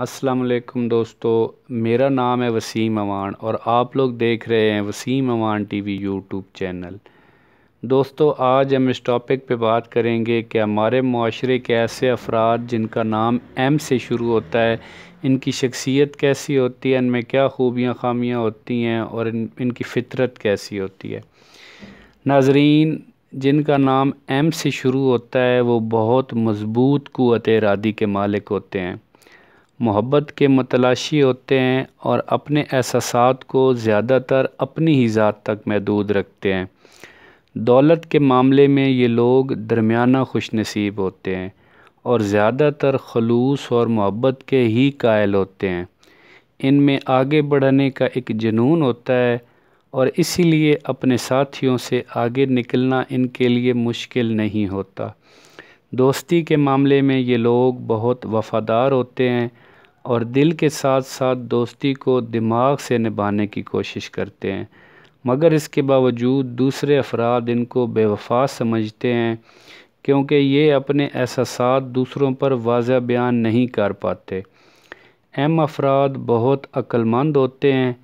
अस्सलाम वालेकुम दोस्तों मेरा नाम है वसीम अवान और आप लोग देख रहे हैं Waseem Awan TV YouTube channel दोस्तों आज हम इस टॉपिक पे बात करेंगे कि हमारे माशरे के ऐसे अफराद जिनका नाम एम से शुरू होता है इनकी शख्सियत कैसी होती है इनमें क्या खूबियाँ खामियाँ होती हैं और इन इनकी फितरत कैसी होती है नाजरीन जिनका नाम एम से शुरू होता है वो बहुत मज़बूत कुत इरादी के मालिक होते हैं मोहब्बत के मतलाशी होते हैं और अपने एहसास को ज़्यादातर अपनी ही ज़ात तक महदूद रखते हैं दौलत के मामले में ये लोग दरमियाना खुश नसीब होते हैं और ज़्यादातर खलूस और मोहब्बत के ही कायल होते हैं इनमें आगे बढ़ने का एक जुनून होता है और इसीलिए अपने साथियों से आगे निकलना इनके लिए मुश्किल नहीं होता दोस्ती के मामले में ये लोग बहुत वफ़ादार होते हैं और दिल के साथ साथ दोस्ती को दिमाग से निभाने की कोशिश करते हैं मगर इसके बावजूद दूसरे अफराद इनको बेवफा समझते हैं क्योंकि ये अपने एहसास दूसरों पर वाज बयान नहीं कर पाते एम अफराद बहुत अक्लमंद होते हैं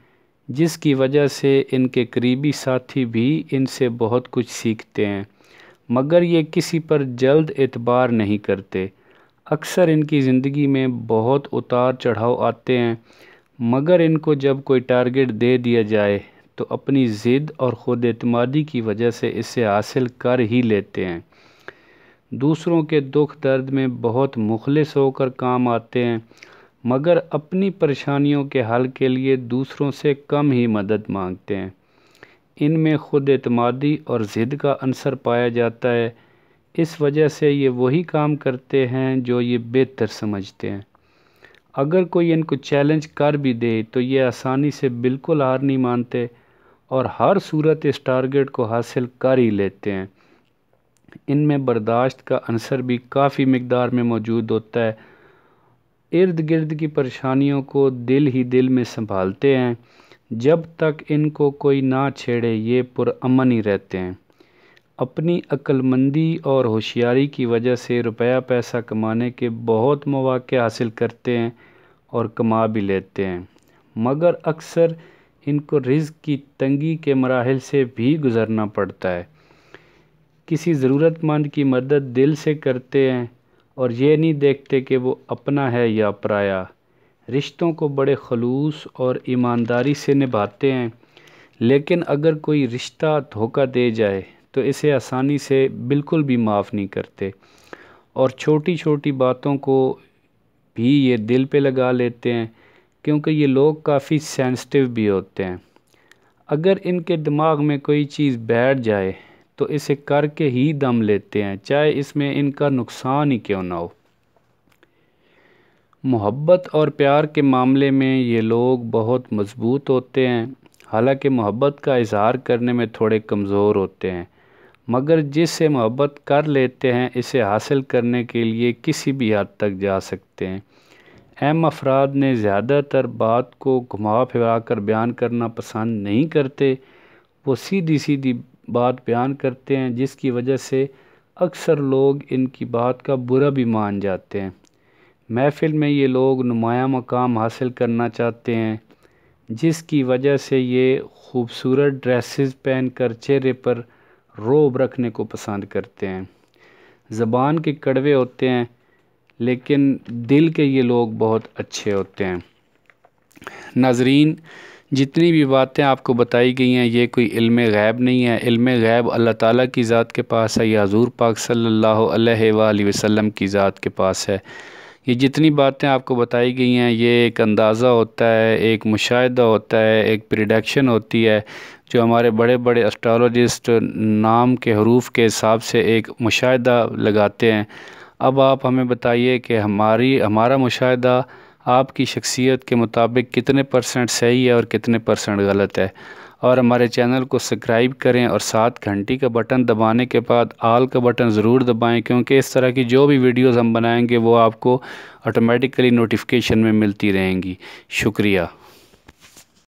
जिसकी वजह से इनके करीबी साथी भी इनसे बहुत कुछ सीखते हैं मगर ये किसी पर जल्द एतबार नहीं करते अक्सर इनकी ज़िंदगी में बहुत उतार चढ़ाव आते हैं मगर इनको जब कोई टारगेट दे दिया जाए तो अपनी ज़िद और ख़ुद अतमादी की वजह से इसे हासिल कर ही लेते हैं दूसरों के दुख दर्द में बहुत मुखलस होकर काम आते हैं मगर अपनी परेशानियों के हल के लिए दूसरों से कम ही मदद मांगते हैं इनमें ख़ुद अतमादी और ज़िद का अंसर पाया जाता है इस वजह से ये वही काम करते हैं जो ये बेहतर समझते हैं अगर कोई इनको चैलेंज कर भी दे तो ये आसानी से बिल्कुल हार नहीं मानते और हर सूरत इस टारगेट को हासिल कर ही लेते हैं इनमें बर्दाश्त का अंसर भी काफ़ी मकदार में मौजूद होता है इर्द गिर्द की परेशानियों को दिल ही दिल में संभालते हैं जब तक इनको कोई ना छेड़े ये पुरमन ही रहते हैं अपनी अक्लमंदी और होशियारी की वजह से रुपया पैसा कमाने के बहुत मौाक़े हासिल करते हैं और कमा भी लेते हैं मगर अक्सर इनको रिज़ की तंगी के मराहल से भी गुज़रना पड़ता है किसी ज़रूरतमंद की मदद दिल से करते हैं और ये नहीं देखते कि वो अपना है या पराया रिश्तों को बड़े खलूस और ईमानदारी से निभाते हैं लेकिन अगर कोई रिश्ता धोखा दे जाए तो इसे आसानी से बिल्कुल भी माफ़ नहीं करते और छोटी छोटी बातों को भी ये दिल पे लगा लेते हैं क्योंकि ये लोग काफ़ी सेंसिटिव भी होते हैं अगर इनके दिमाग में कोई चीज़ बैठ जाए तो इसे करके ही दम लेते हैं चाहे इसमें इनका नुकसान ही क्यों ना हो मोहब्बत और प्यार के मामले में ये लोग बहुत मजबूत होते हैं हालांकि मोहब्बत का इजहार करने में थोड़े कमज़ोर होते हैं मगर जिससे मोहब्बत कर लेते हैं इसे हासिल करने के लिए किसी भी हद तक जा सकते हैं अहम अफराद ने ज़्यादातर बात को घुमा फिरा कर बयान करना पसंद नहीं करते वो सीधी सीधी बात बयान करते हैं जिसकी वजह से अक्सर लोग इनकी बात का बुरा भी मान जाते हैं महफिल में ये लोग नुमाया मकाम हासिल करना चाहते हैं जिसकी वजह से ये खूबसूरत ड्रेसेस पहन कर चेहरे पर रोब रखने को पसंद करते हैं ज़बान के कड़वे होते हैं लेकिन दिल के ये लोग बहुत अच्छे होते हैं नाजरीन जितनी भी बातें आपको बताई गई हैं ये कोई इल्म गैब नहीं है इल्म गैब अल्लाह ताला की ज़ात के पास है या हजूर पाक सल्लल्लाहु अलैहि वसल्लम की ज़ात के पास है ये जितनी बातें आपको बताई गई हैं ये एक अंदाज़ा होता है एक मुशाहिदा होता है एक प्रिडक्शन होती है जो हमारे बड़े बड़े एस्ट्रोलॉजिस्ट नाम के हरूफ के हिसाब से एक मुशाहिदा लगाते हैं अब आप हमें बताइए कि हमारी हमारा मुशाहिदा आपकी शख्सियत के मुताबिक कितने परसेंट सही है और कितने परसेंट गलत है और हमारे चैनल को सब्सक्राइब करें और साथ घंटी का बटन दबाने के बाद आल का बटन ज़रूर दबाएं क्योंकि इस तरह की जो भी वीडियोस हम बनाएंगे वो आपको ऑटोमेटिकली नोटिफिकेशन में मिलती रहेंगी शुक्रिया